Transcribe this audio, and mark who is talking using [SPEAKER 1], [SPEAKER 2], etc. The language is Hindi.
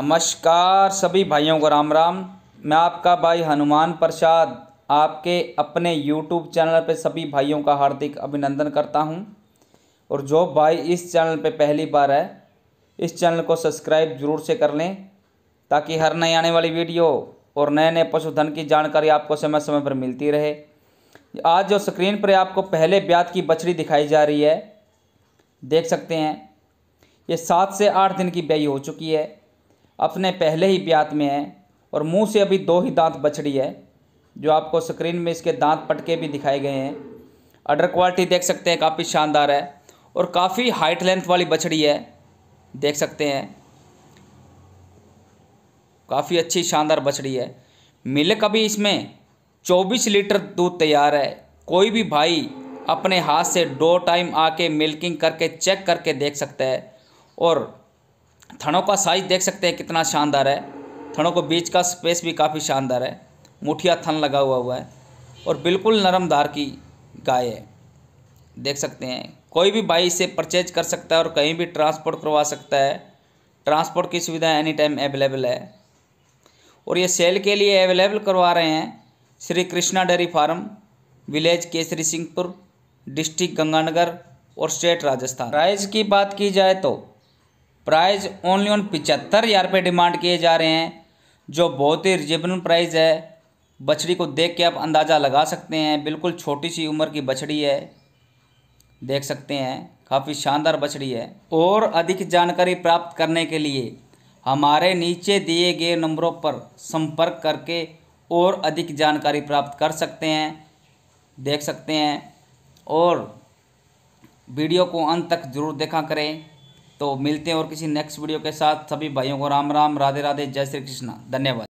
[SPEAKER 1] नमस्कार सभी भाइयों को राम राम मैं आपका भाई हनुमान प्रसाद आपके अपने यूट्यूब चैनल पर सभी भाइयों का हार्दिक अभिनंदन करता हूं और जो भाई इस चैनल पर पहली बार है इस चैनल को सब्सक्राइब जरूर से कर लें ताकि हर नई आने वाली वीडियो और नए नए पशुधन की जानकारी आपको समय समय पर मिलती रहे आज जो स्क्रीन पर आपको पहले ब्याज की बछड़ी दिखाई जा रही है देख सकते हैं ये सात से आठ दिन की ब्याई हो चुकी है अपने पहले ही ब्यात में है और मुंह से अभी दो ही दांत बछड़ी है जो आपको स्क्रीन में इसके दांत पटके भी दिखाए गए हैं अडर क्वालिटी देख सकते हैं काफ़ी शानदार है और काफ़ी हाइट लेंथ वाली बछड़ी है देख सकते हैं काफ़ी अच्छी शानदार बछड़ी है मिल्क अभी इसमें 24 लीटर दूध तैयार है कोई भी भाई अपने हाथ से दो टाइम आके मिल्किंग करके चेक करके देख सकता है और थनों का साइज देख सकते हैं कितना शानदार है थनों को बीच का स्पेस भी काफ़ी शानदार है मुठिया थन लगा हुआ हुआ है और बिल्कुल नरम धार की गाय है देख सकते हैं कोई भी बाई इसे परचेज कर सकता है और कहीं भी ट्रांसपोर्ट करवा सकता है ट्रांसपोर्ट की सुविधा एनी टाइम अवेलेबल है और ये सेल के लिए अवेलेबल करवा रहे हैं Shri Krishna dairy farm village Kesri Singhpur district Ganganagar और स्टेट राजस्थान प्राइस की बात की जाए तो प्राइस ओनली ऑन पिचहत्तर हज़ार रुपये डिमांड किए जा रहे हैं जो बहुत ही रिजनेबल प्राइस है बछड़ी को देख के आप अंदाज़ा लगा सकते हैं बिल्कुल छोटी सी उम्र की बछड़ी है देख सकते हैं काफ़ी शानदार बछड़ी है और अधिक जानकारी प्राप्त करने के लिए हमारे नीचे दिए गए नंबरों पर संपर्क करके और अधिक जानकारी प्राप्त कर सकते हैं देख सकते हैं और वीडियो को अंत तक ज़रूर देखा करें तो मिलते हैं और किसी नेक्स्ट वीडियो के साथ सभी भाइयों को राम राम राधे राधे जय श्री कृष्ण धन्यवाद